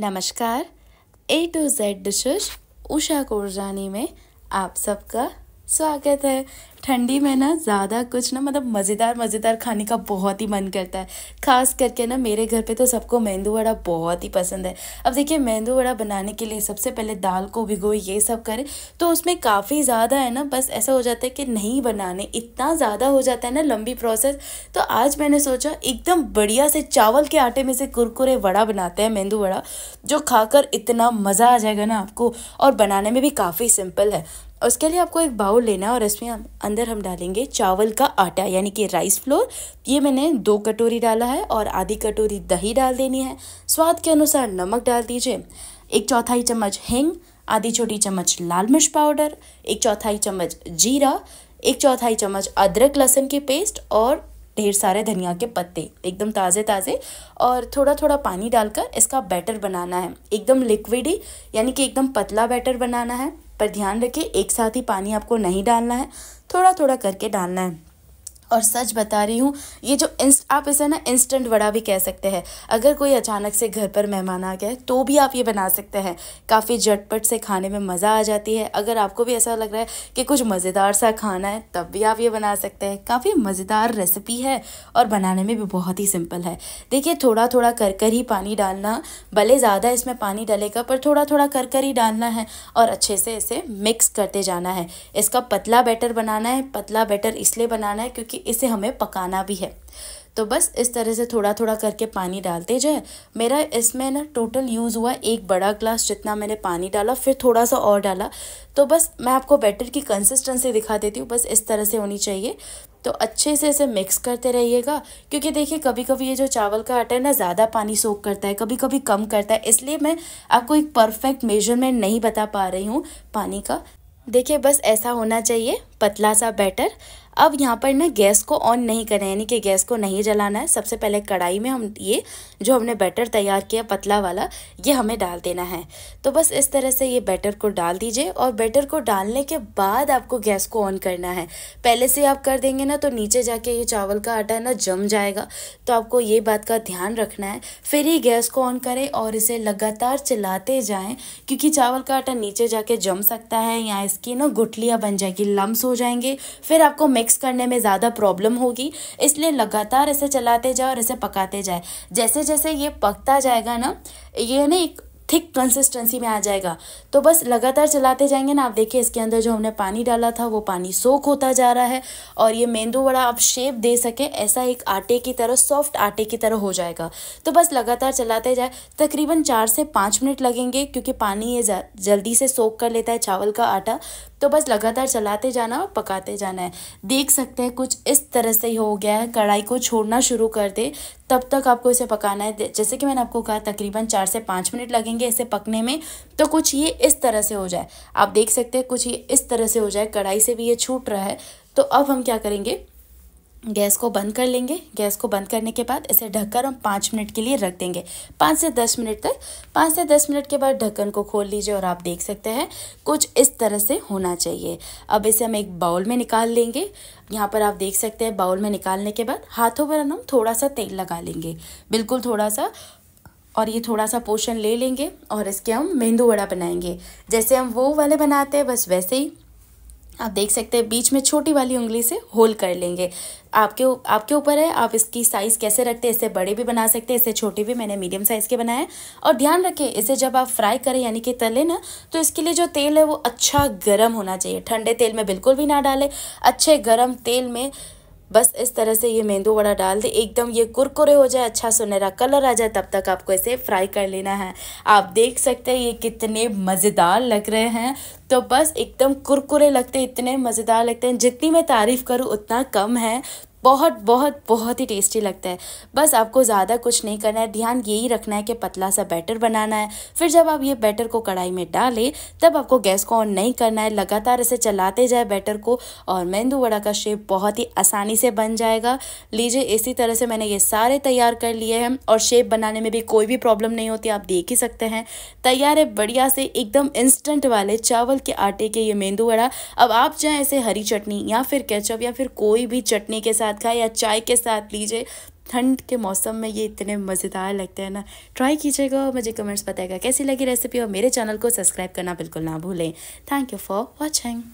नमस्कार A to Z dishes Usha Korjani में आप सबका स्वागत है ठंडी में ना ज़्यादा कुछ ना मतलब मज़ेदार मज़ेदार खाने का बहुत ही मन करता है ख़ास करके ना मेरे घर पे तो सबको मेंदू वड़ा बहुत ही पसंद है अब देखिए मेंदू वड़ा बनाने के लिए सबसे पहले दाल को भिगो ये सब करें तो उसमें काफ़ी ज़्यादा है ना बस ऐसा हो जाता है कि नहीं बनाने इतना ज़्यादा हो जाता है ना लंबी प्रोसेस तो आज मैंने सोचा एकदम बढ़िया से चावल के आटे में से कुरकुरे वड़ा बनाते हैं मेंदू वड़ा जो खाकर इतना मज़ा आ जाएगा ना आपको और बनाने में भी काफ़ी सिंपल है उसके लिए आपको एक बाउल लेना है और इसमें हम अंदर हम डालेंगे चावल का आटा यानी कि राइस फ्लोर ये मैंने दो कटोरी डाला है और आधी कटोरी दही डाल देनी है स्वाद के अनुसार नमक डाल दीजिए एक चौथाई चम्मच हिंग आधी छोटी चम्मच लाल मिर्च पाउडर एक चौथाई चम्मच जीरा एक चौथाई चम्मच अदरक लहसुन के पेस्ट और ढेर सारे धनिया के पत्ते एकदम ताज़े ताज़े और थोड़ा थोड़ा पानी डालकर इसका बैटर बनाना है एकदम लिक्विड ही यानी कि एकदम पतला बैटर बनाना है पर ध्यान रखें एक साथ ही पानी आपको नहीं डालना है थोड़ा थोड़ा करके डालना है और सच बता रही हूँ ये जो इंस्ट आप इसे ना इंस्टेंट वड़ा भी कह सकते हैं अगर कोई अचानक से घर पर मेहमान आ गया तो भी आप ये बना सकते हैं काफ़ी झटपट से खाने में मज़ा आ जाती है अगर आपको भी ऐसा लग रहा है कि कुछ मज़ेदार सा खाना है तब भी आप ये बना सकते हैं काफ़ी मज़ेदार रेसिपी है और बनाने में भी बहुत ही सिंपल है देखिए थोड़ा थोड़ा कर कर ही पानी डालना भले ज़्यादा इसमें पानी डलेगा पर थोड़ा थोड़ा कर कर ही डालना है और अच्छे से इसे मिक्स करते जाना है इसका पतला बैटर बनाना है पतला बैटर इसलिए बनाना है क्योंकि कि इसे हमें पकाना भी है तो बस इस तरह से थोड़ा थोड़ा करके पानी डालते जाए मेरा इसमें ना टोटल यूज़ हुआ एक बड़ा ग्लास जितना मैंने पानी डाला फिर थोड़ा सा और डाला तो बस मैं आपको बैटर की कंसिस्टेंसी दिखा देती हूँ बस इस तरह से होनी चाहिए तो अच्छे से इसे मिक्स करते रहिएगा क्योंकि देखिए कभी कभी ये जो चावल का आटा है ना ज़्यादा पानी सोख करता है कभी कभी कम करता है इसलिए मैं आपको एक परफेक्ट मेजरमेंट नहीं बता पा रही हूँ पानी का देखिए बस ऐसा होना चाहिए पतला सा बैटर अब यहाँ पर ना गैस को ऑन नहीं करना है यानी कि गैस को नहीं जलाना है सबसे पहले कढ़ाई में हम ये जो हमने बैटर तैयार किया पतला वाला ये हमें डाल देना है तो बस इस तरह से ये बैटर को डाल दीजिए और बैटर को डालने के बाद आपको गैस को ऑन करना है पहले से आप कर देंगे ना तो नीचे जाके ये चावल का आटा ना जम जाएगा तो आपको ये बात का ध्यान रखना है फिर ही गैस को ऑन करें और इसे लगातार चलाते जाएँ क्योंकि चावल का आटा नीचे जाके जम सकता है या इसकी ना गुटलियाँ बन जाएगी लम्स हो जाएंगे फिर आपको मिक्स करने में ज़्यादा प्रॉब्लम होगी इसलिए लगातार इसे चलाते जाए और इसे पकाते जाए जैसे जैसे ये पकता जाएगा ना ये ना एक थिक कंसिस्टेंसी में आ जाएगा तो बस लगातार चलाते जाएंगे ना आप देखिए इसके अंदर जो हमने पानी डाला था वो पानी सोख होता जा रहा है और ये मेंदू वड़ा आप शेप दे सके ऐसा एक आटे की तरह सॉफ्ट आटे की तरह हो जाएगा तो बस लगातार चलाते जाए तकरीबन चार से पाँच मिनट लगेंगे क्योंकि पानी ये जल्दी से सोख कर लेता है चावल का आटा तो बस लगातार चलाते जाना और पकाते जाना है देख सकते हैं कुछ इस तरह से ही हो गया है कढ़ाई को छोड़ना शुरू कर दे तब तक आपको इसे पकाना है जैसे कि मैंने आपको कहा तकरीबन चार से पाँच मिनट लगेंगे इसे पकने में तो कुछ ये इस तरह से हो जाए आप देख सकते हैं कुछ ये इस तरह से हो जाए कढ़ाई से भी ये छूट रहा है तो अब हम क्या करेंगे गैस को बंद कर लेंगे गैस को बंद करने के बाद इसे ढककर हम पाँच मिनट के लिए रख देंगे पाँच से दस मिनट तक पाँच से दस मिनट के बाद ढक्कन को खोल लीजिए और आप देख सकते हैं कुछ इस तरह से होना चाहिए अब इसे हम एक बाउल में निकाल लेंगे यहाँ पर आप देख सकते हैं बाउल में निकालने के बाद हाथों पर हम थोड़ा सा तेल लगा लेंगे बिल्कुल थोड़ा सा और ये थोड़ा सा पोर्शन ले लेंगे और इसके हम मेंदू वड़ा बनाएंगे जैसे हम वो वाले बनाते हैं बस वैसे ही आप देख सकते हैं बीच में छोटी वाली उंगली से होल कर लेंगे आपके आपके ऊपर है आप इसकी साइज़ कैसे रखते हैं इसे बड़े भी बना सकते हैं इसे छोटे भी मैंने मीडियम साइज़ के बनाए और ध्यान रखें इसे जब आप फ्राई करें यानी कि तले ना तो इसके लिए जो तेल है वो अच्छा गर्म होना चाहिए ठंडे तेल में बिल्कुल भी ना डालें अच्छे गर्म तेल में बस इस तरह से ये मेंदू वड़ा डाल दे एकदम ये कुरकुरे हो जाए अच्छा सुनहरा कलर आ जाए तब तक आपको इसे फ्राई कर लेना है आप देख सकते हैं ये कितने मज़ेदार लग रहे हैं तो बस एकदम कुरकुरे लगते इतने मज़ेदार लगते हैं जितनी मैं तारीफ़ करूँ उतना कम है बहुत बहुत बहुत ही टेस्टी लगता है बस आपको ज़्यादा कुछ नहीं करना है ध्यान यही रखना है कि पतला सा बैटर बनाना है फिर जब आप ये बैटर को कढ़ाई में डालें तब आपको गैस को ऑन नहीं करना है लगातार इसे चलाते जाए बैटर को और मेंदू वड़ा का शेप बहुत ही आसानी से बन जाएगा लीजिए इसी तरह से मैंने ये सारे तैयार कर लिए हैं और शेप बनाने में भी कोई भी प्रॉब्लम नहीं होती आप देख ही सकते हैं तैयार है बढ़िया से एकदम इंस्टेंट वाले चावल के आटे के ये मेंदू वड़ा अब आप चाहें इसे हरी चटनी या फिर कैचअप या फिर कोई भी चटनी के साथ साथ खाएँ या चाय के साथ लीजिए ठंड के मौसम में ये इतने मज़ेदार लगते हैं ना ट्राई कीजिएगा और मुझे कमेंट्स बताएगा कैसी लगी रेसिपी और मेरे चैनल को सब्सक्राइब करना बिल्कुल ना भूलें थैंक यू फॉर वॉचिंग